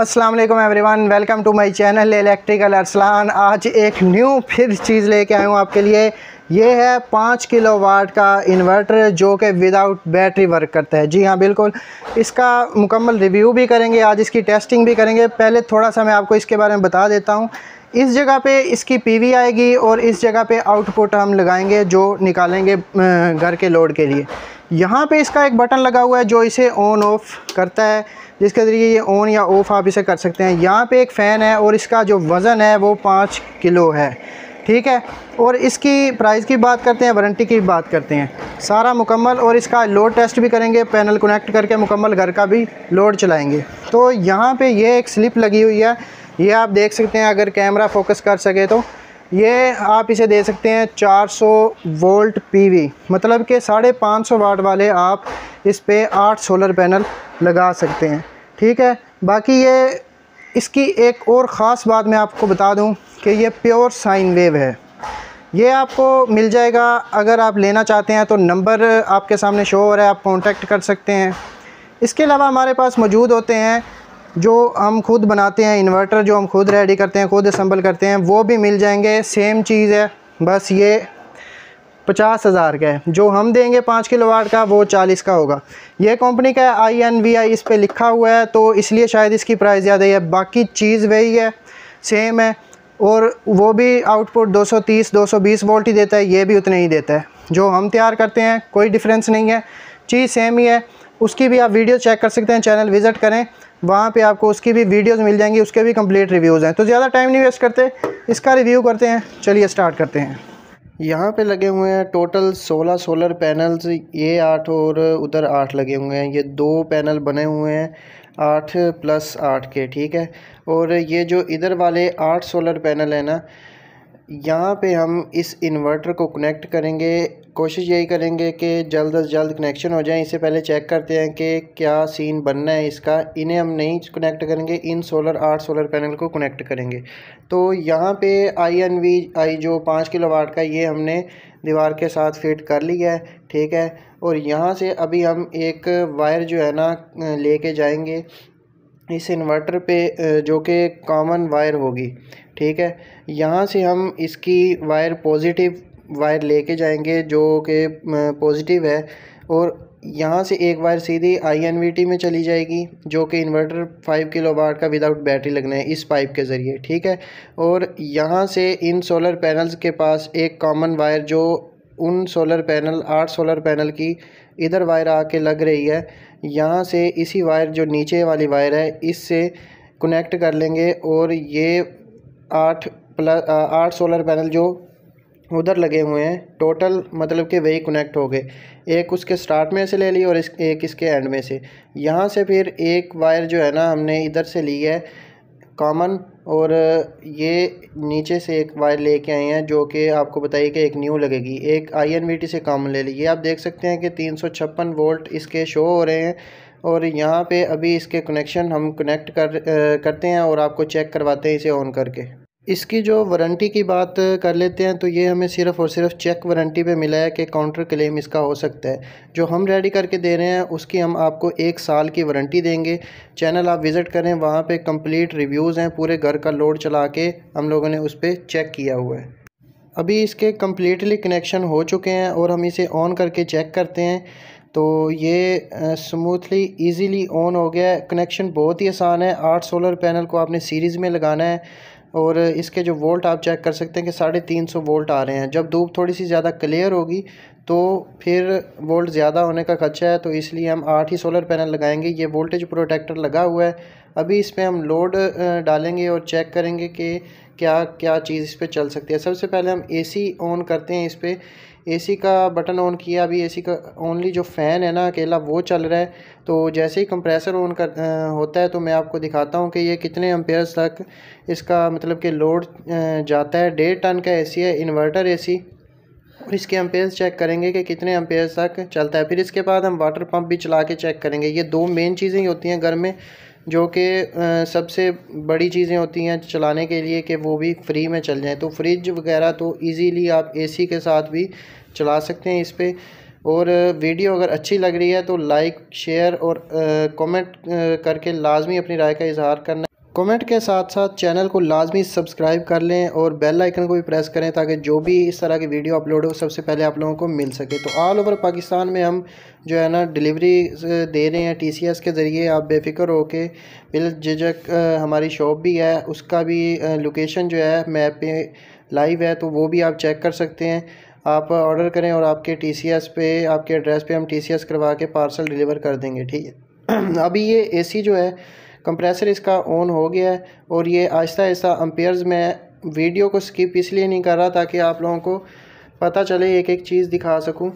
Aslam every one welcome to my channel electrical Arsalan आज एक new फिर चीज़ लेके आया हूँ आपके लिए ये है पाँच किलो वाट का इन्वर्टर जो कि विदाउट बैटरी वर्क करता है जी हाँ बिल्कुल इसका मुकम्मल रिव्यू भी करेंगे आज इसकी टेस्टिंग भी करेंगे पहले थोड़ा सा मैं आपको इसके बारे में बता देता हूँ इस जगह पे इसकी पीवी आएगी और इस जगह पे आउटपुट हम लगाएंगे जो निकालेंगे घर के लोड के लिए यहाँ पे इसका एक बटन लगा हुआ है जो इसे ऑन ऑफ करता है जिसके ज़रिए ये ऑन या ऑफ आप इसे कर सकते हैं यहाँ पे एक फ़ैन है और इसका जो वज़न है वो पाँच किलो है ठीक है और इसकी प्राइस की बात करते हैं वारंटी की बात करते हैं सारा मुकम्मल और इसका लोड टेस्ट भी करेंगे पैनल कनेक्ट करके मुकम्मल घर का भी लोड चलाएंगे तो यहाँ पे ये एक स्लिप लगी हुई है ये आप देख सकते हैं अगर कैमरा फोकस कर सके तो ये आप इसे दे सकते हैं 400 वोल्ट पीवी मतलब कि साढ़े पाँच सौ वाट वाले आप इस पर आठ सोलर पैनल लगा सकते हैं ठीक है बाकी ये इसकी एक और ख़ास बात मैं आपको बता दूं कि ये प्योर साइन वेव है ये आपको मिल जाएगा अगर आप लेना चाहते हैं तो नंबर आपके सामने शो हो रहा है आप कॉन्टेक्ट कर सकते हैं इसके अलावा हमारे पास मौजूद होते हैं जो हम खुद बनाते हैं इन्वर्टर जो हम खुद रेडी करते हैं खुद असम्बल करते हैं वो भी मिल जाएंगे सेम चीज़ है बस ये पचास हज़ार का है जो हम देंगे पाँच किलो वाट का वो चालीस का होगा ये कंपनी का आई एन वी आई इस पर लिखा हुआ है तो इसलिए शायद इसकी प्राइस ज़्यादा ही है बाकी चीज़ वही है सेम है और वो भी आउटपुट 230 220 वोल्ट ही देता है ये भी उतने ही देता है जो हम तैयार करते हैं कोई डिफरेंस नहीं है चीज़ सेम ही है उसकी भी आप वीडियो चेक कर सकते हैं चैनल विज़िट करें वहाँ पे आपको उसकी भी वीडियोस मिल जाएंगी उसके भी कंप्लीट रिव्यूज़ हैं तो ज़्यादा टाइम नहीं वेस्ट करते इसका रिव्यू करते हैं चलिए स्टार्ट करते हैं यहाँ पे लगे हुए हैं टोटल 16 सोलर पैनल्स ये आठ और उधर आठ लगे हुए हैं ये दो पैनल बने हुए हैं आठ प्लस आठ के ठीक है और ये जो इधर वाले आठ सोलर पैनल हैं ना यहाँ पे हम इस इन्वर्टर को कनेक्ट करेंगे कोशिश यही करेंगे कि जल्द अज जल्द कनेक्शन हो जाए इससे पहले चेक करते हैं कि क्या सीन बनना है इसका इन्हें हम नहीं कनेक्ट करेंगे इन सोलर आठ सोलर पैनल को कनेक्ट करेंगे तो यहाँ पे आई एन वी आई जो पाँच किलो वाट का ये हमने दीवार के साथ फिट कर लिया है ठीक है और यहाँ से अभी हम एक वायर जो है ना लेके जाएंगे इस इन्वर्टर पे जो कि कॉमन वायर होगी ठीक है यहाँ से हम इसकी वायर पॉजिटिव वायर लेके जाएंगे जो कि पॉजिटिव है और यहाँ से एक वायर सीधी आई में चली जाएगी जो कि इन्वर्टर फाइव किलो वाट का विदाउट बैटरी लगना है इस पाइप के ज़रिए ठीक है और यहाँ से इन सोलर पैनल्स के पास एक कॉमन वायर जो उन सोलर पैनल आठ सोलर पैनल की इधर वायर आके लग रही है यहाँ से इसी वायर जो नीचे वाली वायर है इससे कनेक्ट कर लेंगे और ये आठ प्लस आठ सोलर पैनल जो उधर लगे हुए हैं टोटल मतलब कि वही कनेक्ट हो गए एक उसके स्टार्ट में से ले ली और इस एक इसके एंड में से यहाँ से फिर एक वायर जो है ना हमने इधर से ली है कॉमन और ये नीचे से एक वायर लेके आए हैं जो कि आपको बताइए कि एक न्यू लगेगी एक आईएनवीटी से कॉमन ले लीजिए आप देख सकते हैं कि तीन सौ छप्पन वोल्ट इसके शो हो रहे हैं और यहाँ पे अभी इसके कनेक्शन हम कनेक्ट कर करते हैं और आपको चेक करवाते हैं इसे ऑन करके इसकी जो वारंटी की बात कर लेते हैं तो ये हमें सिर्फ़ और सिर्फ चेक वारंटी पे मिला है कि काउंटर क्लेम इसका हो सकता है जो हम रेडी करके दे रहे हैं उसकी हम आपको एक साल की वारंटी देंगे चैनल आप विज़िट करें वहाँ पे कंप्लीट रिव्यूज़ हैं पूरे घर का लोड चला के हम लोगों ने उस पर चेक किया हुआ है अभी इसके कम्प्लीटली कनेक्शन हो चुके हैं और हम इसे ऑन करके चेक करते हैं तो ये स्मूथली ईज़िली ऑन हो गया है कनेक्शन बहुत ही आसान है आठ सोलर पैनल को आपने सीरीज़ में लगाना है और इसके जो वोल्ट आप चेक कर सकते हैं कि साढ़े तीन सौ वोल्ट आ रहे हैं जब धूप थोड़ी सी ज़्यादा क्लियर होगी तो फिर वोल्ट ज़्यादा होने का खर्चा है तो इसलिए हम आठ ही सोलर पैनल लगाएंगे ये वोल्टेज प्रोटेक्टर लगा हुआ है अभी इस पर हम लोड डालेंगे और चेक करेंगे कि क्या क्या चीज़ इस पर चल सकती है सबसे पहले हम सी ऑन करते हैं इस पर एसी का बटन ऑन किया अभी एसी का ओनली जो फ़ैन है ना अकेला वो चल रहा है तो जैसे ही कंप्रेसर ऑन कर होता है तो मैं आपको दिखाता हूँ कि ये कितने एम्पेयर्स तक इसका मतलब कि लोड जाता है डेढ़ टन का एसी है इन्वर्टर एसी इसके एम्पेयर्स चेक करेंगे कि कितने एम्पेयर्स तक चलता है फिर इसके बाद हम वाटर पम्प भी चला के चेक करेंगे ये दो मेन चीज़ें ही होती हैं घर में जो कि सबसे बड़ी चीज़ें होती हैं चलाने के लिए कि वो भी फ्री में चल जाएँ तो फ्रिज वगैरह तो ईज़ीली आप एसी के साथ भी चला सकते हैं इस पर और वीडियो अगर अच्छी लग रही है तो लाइक शेयर और कमेंट करके लाजमी अपनी राय का इजहार करना कमेंट के साथ साथ चैनल को लाजमी सब्सक्राइब कर लें और बेल आइकन को भी प्रेस करें ताकि जो भी इस तरह की वीडियो अपलोड हो सबसे पहले आप लोगों को मिल सके तो ऑल ओवर पाकिस्तान में हम जो है ना डिलीवरी दे रहे हैं टीसीएस के ज़रिए आप बेफिक्र होके बिल झिझक हमारी शॉप भी है उसका भी लोकेशन जो है मैप पे लाइव है तो वो भी आप चेक कर सकते हैं आप ऑर्डर करें और आपके एस पे आपके एड्रेस पर हम एस करवा के पार्सल डिलीवर कर देंगे ठीक है अभी ये सी जो है कंप्रेसर इसका ऑन हो गया है और ये आहिस्ता आहिस्ता अम्पेयर्स में वीडियो को स्किप इसलिए नहीं कर रहा ताकि आप लोगों को पता चले एक एक चीज़ दिखा सकूं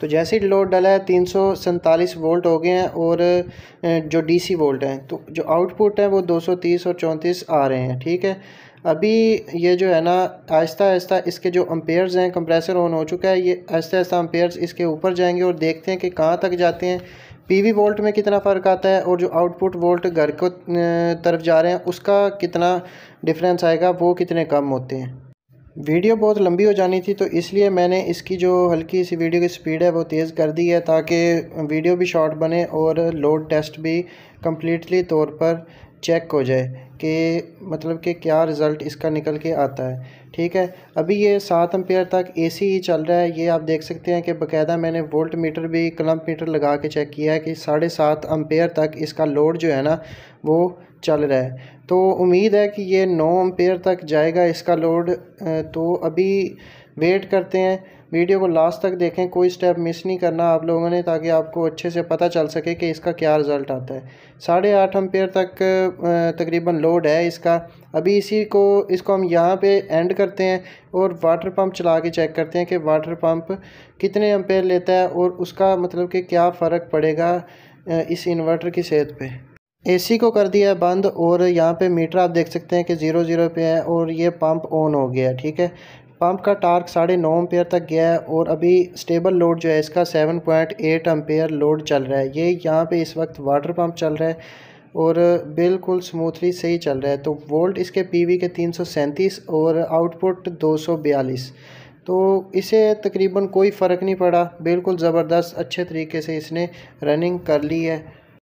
तो जैसे ही लोड डला है तीन वोल्ट हो गए हैं और जो डीसी वोल्ट हैं तो जो आउटपुट है वो 230 और 34 आ रहे हैं ठीक है अभी ये जो है ना आहिस्ता आहिस्ता इसके जो अम्पेयर्स हैं कंप्रेसर ऑन हो चुका है ये आहिस्ता आहिस्ता अम्पेयर्स इसके ऊपर जाएंगे और देखते हैं कि कहाँ तक जाते हैं पीवी वोल्ट में कितना फ़र्क आता है और जो आउटपुट वोल्ट घर को तरफ जा रहे हैं उसका कितना डिफरेंस आएगा वो कितने कम होते हैं वीडियो बहुत लंबी हो जानी थी तो इसलिए मैंने इसकी जो हल्की सी वीडियो की स्पीड है वो तेज़ कर दी है ताकि वीडियो भी शॉर्ट बने और लोड टेस्ट भी कम्प्लीटली तौर पर चेक हो जाए कि मतलब कि क्या रिज़ल्ट इसका निकल के आता है ठीक है अभी ये सात एम्पेयर तक एसी ही चल रहा है ये आप देख सकते हैं कि बकायदा मैंने वोल्ट मीटर भी क्लम्प मीटर लगा के चेक किया है कि साढ़े सात एम्पेयर तक इसका लोड जो है ना वो चल रहा है तो उम्मीद है कि ये नौ एम्पेयर तक जाएगा इसका लोड तो अभी वेट करते हैं वीडियो को लास्ट तक देखें कोई स्टेप मिस नहीं करना आप लोगों ने ताकि आपको अच्छे से पता चल सके कि इसका क्या रिज़ल्ट आता है साढ़े आठ एम्पेयर तक तकरीबन लोड है इसका अभी इसी को इसको हम यहाँ पे एंड करते हैं और वाटर पंप चला के चेक करते हैं कि वाटर पंप कितने एम्पेयर लेता है और उसका मतलब कि क्या फ़र्क पड़ेगा इस इन्वर्टर की सेहत पर एसी को कर दिया है बंद और यहाँ पे मीटर आप देख सकते हैं कि ज़ीरो ज़ीरो पे है और ये पंप ऑन हो गया है ठीक है पंप का टार्क साढ़े नौ अम्पेयर तक गया है और अभी स्टेबल लोड जो है इसका seven point eight ampere load चल रहा है ये यहाँ पे इस वक्त वाटर पंप चल रहा है और बिल्कुल स्मूथली सही चल रहा है तो वोल्ट इसके पी के तीन और आउटपुट दो तो इसे तकरीबन कोई फ़र्क नहीं पड़ा बिल्कुल ज़बरदस्त अच्छे तरीके से इसने रनिंग कर ली है